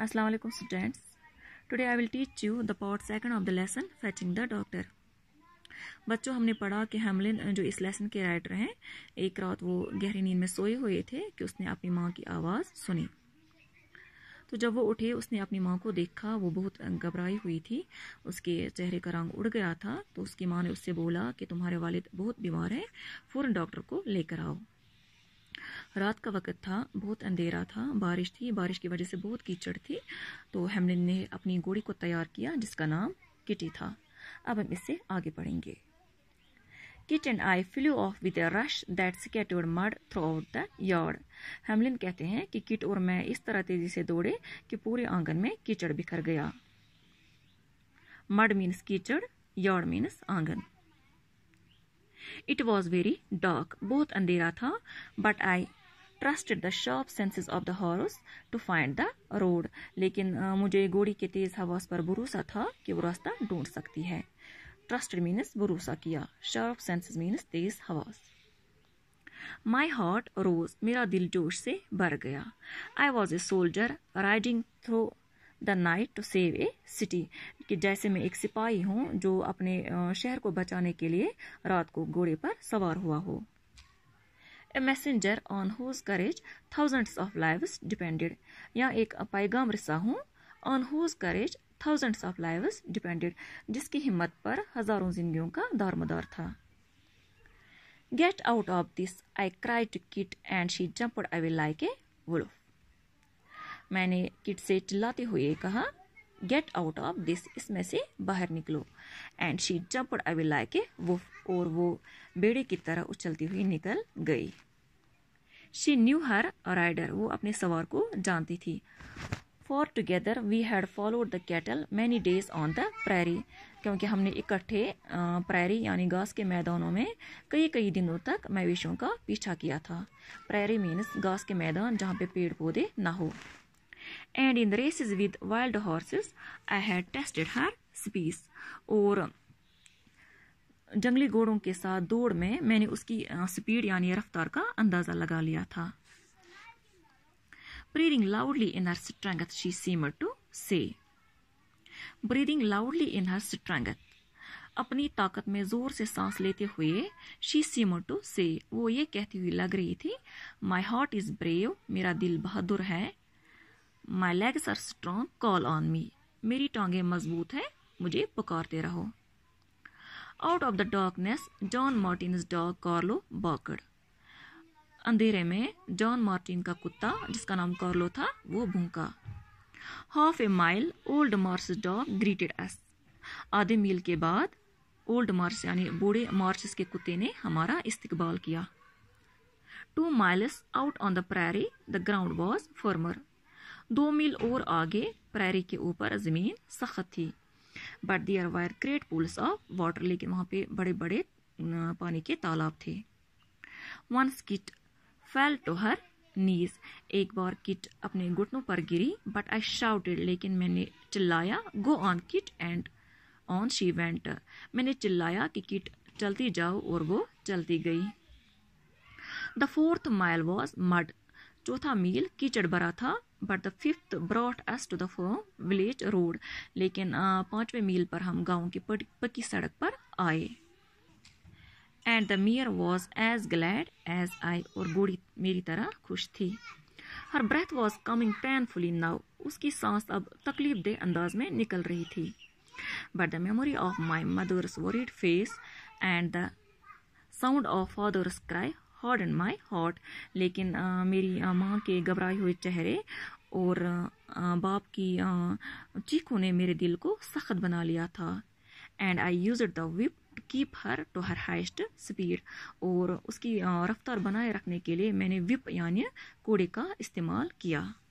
Assalamu alaikum students. Today I will teach you the part second of the lesson fetching the doctor. बच्चों हमने पढ़ा कि Hamelin जो इस लेसन के राइटर हैं एक रात वो गहरी नींद में सोए हुए थे कि उसने अपनी माँ की आवाज़ सुनी तो जब वो उठे उसने अपनी माँ को देखा वो बहुत घबराई हुई थी उसके चेहरे का रंग उड़ गया था तो उसकी माँ ने उससे बोला कि तुम्हारे वालिद बहुत बीमार हैं फ़ौरन डॉक्टर को लेकर आओ रात का वक्त था बहुत अंधेरा था बारिश थी बारिश की वजह से बहुत कीचड़ थी तो हेमलिन ने अपनी घोड़ी को तैयार किया जिसका नाम किटी था अब हम इससे आगे बढ़ेंगे Kit and I flew off with rush that scattered mud throughout the yard Hamlin कहते हैं कि किट और मैं इस तरह तेजी से दौड़े कि पूरे आंगन में कीचड़ बिखर गया मड मीन्स कीचड़ यार्ड मीन्स आंगन इट वॉज वेरी डार्क बहुत अंधेरा था but I trusted the sharp senses of the horse to find the road लेकिन मुझे घोड़ी के तेज हवास पर भरोसा था कि वो रास्ता ढूंढ सकती है ट्रस्टेड मीन्स भरोसा किया शार्प सेंसेस मीन्स तेज हवास My heart rose. मेरा दिल जोश से भर गया I was a soldier riding through the night to save a city. कि जैसे मैं एक सिपाही हूँ जो अपने शहर को बचाने के लिए रात को घोड़े पर सवार हुआ हो a messenger on whose courage thousands of lives depended या एक पैगाम रसा हूँ on whose courage thousands of lives depended जिसकी हिम्मत पर हजारों जिंदगियों का दारमदार था get out of this I cry to Kit and she jumped away like a wolf मैंने किट से चिल्लाते हुए कहा गेट आउट ऑफ दिस इसमें से बाहर निकलो एंड शी जंपड अवे लाके वो और वो बेड़े की तरह उछलती हुई निकल गई शी न्यू हर राइडर वो अपने सवार को जानती थी for together we had followed the cattle many days on the prairie क्योंकि हमने इकट्ठे प्रायरी यानी घास के मैदानों में कई कई दिनों तक मवेशियों का पीछा किया था प्रायरी मीन्स घास के मैदान जहाँ पे पेड़ पौधे ना हो and in the races with wild horses i had tested her speed or जंगली घोड़ों के साथ दौड़ में मैंने उसकी स्पीड यानी रफ्तार का अंदाजा लगा लिया था breathing loudly in her strength she seemed to say breathing loudly in her strength अपनी ताकत में जोर से सांस लेते हुए शी सीम टू से वो ये कहती हुई लग रही थी माई हार्ट इज ब्रेव मेरा दिल बहादुर है my legs are strong call on me मेरी टांगे मजबूत हैं मुझे पुकारते रहो out of the darkness John Martin dog Carlo barked अंधेरे में जॉन मार्टिन का कुत्ता जिसका नाम कार्लो था वो भूखा half a mile old Mars dog greeted us आधे मील के बाद ओल्ड मार्स यानी बूढ़े मार्स के कुत्ते ने हमारा इस्तकबाल किया two miles out on the prairie the ground was firmer दो मील और आगे प्रैरी के ऊपर ज़मीन सख्त थी but there were great pools of water लेकिन वहाँ पे बड़े बड़े पानी के तालाब थे one Kit fell to her knees एक बार किट अपने घुटनों पर गिरी बट आई शाउटेड लेकिन मैंने चिल्लाया go on Kit and on she went मैंने चिल्लाया कि किट चलती जाओ और वो चलती गई the fourth mile was mud चौथा मील कीचड़ भरा था but the fifth brought us to the village road लेकिन पाँचवें मील पर हम गांव की पक्की सड़क पर आए and the mare was as glad as I और बूढ़ी मेरी तरह खुश थी her breath was coming painfully now उसकी सांस अब तकलीफ दे अंदाज में निकल रही थी but the memory of my mother's worried face and the sound of father's cry heart and my heart लेकिन आ, मेरी माँ के घबराए हुए चेहरे और आ, बाप की आ, चीखों ने मेरे दिल को सख्त बना लिया था and I use the whip to keep her to her highest speed और उसकी रफ्तार बनाए रखने के लिए मैंने विप यानी कूड़े का इस्तेमाल किया